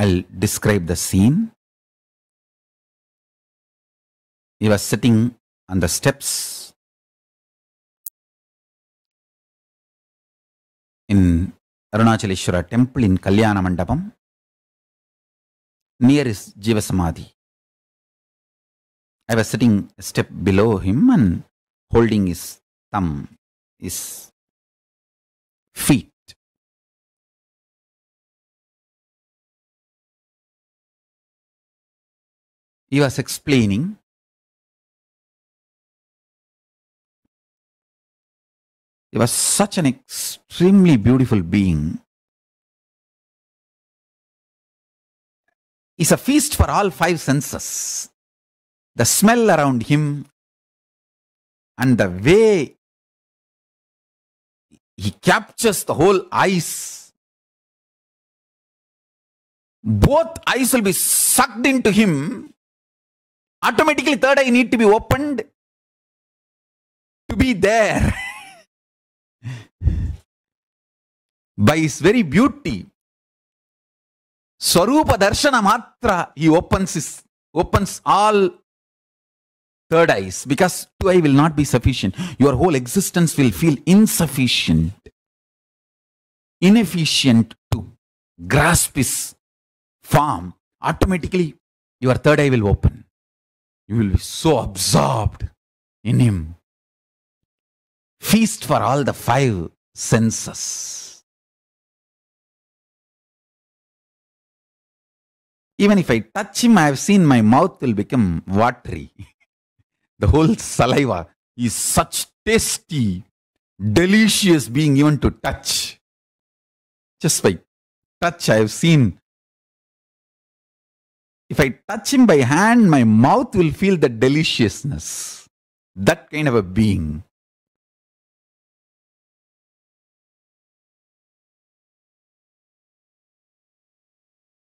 I'll describe the scene. He was sitting on the steps in Arunachaleshwara temple in Kalyana Mandapam near his Jiva Samadhi. I was sitting a step below him and holding his thumb, his feet he was explaining he was such an extremely beautiful being is a feast for all five senses. The smell around him and the way he captures the whole eyes. Both eyes will be sucked into him automatically third eye need to be opened to be there by his very beauty swarupa darshana matra he opens his opens all third eyes because two eye will not be sufficient your whole existence will feel insufficient inefficient to grasp his form automatically your third eye will open you will be so absorbed in Him. Feast for all the five senses. Even if I touch Him, I have seen my mouth will become watery. the whole saliva is such tasty, delicious being even to touch. Just by touch, I have seen if I touch him by hand, my mouth will feel the deliciousness. That kind of a being.